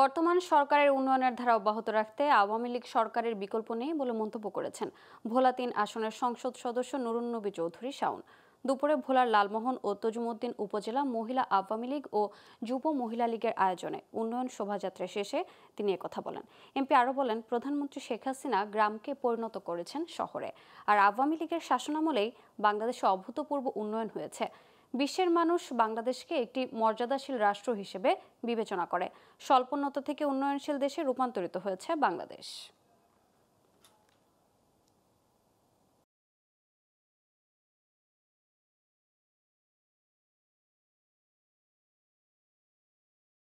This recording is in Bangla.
বর্তমান সরকারের উন্নয়নের ধারা অব্যাহত রাখতে আওয়ামী লীগ সরকারের বিকল্প নেই বলে মন্তব্য করেছেন ভোলা তিন আসনের সংসদ সদস্য নুরুন্নবী চৌধুরী শাওন দুপুরে ভোলার লালমোহন ও তজুমুদ্দিন উপজেলা মহিলা আওয়ামী লীগ ও যুব মহিলা লীগের আয়োজনে উন্নয়ন শোভাযাত্রা শেষে তিনি কথা বলেন এমপি আরও বলেন প্রধানমন্ত্রী শেখ হাসিনা গ্রামকে পরিণত করেছেন শহরে আর আওয়ামী লীগের শাসনামলেই বাংলাদেশে অভূতপূর্ব উন্নয়ন হয়েছে বিশ্বের মানুষ বাংলাদেশকে একটি মর্যাদাশীল রাষ্ট্র হিসেবে বিবেচনা করে স্বল্পোন্নত থেকে উন্নয়নশীল দেশে রূপান্তরিত হয়েছে বাংলাদেশ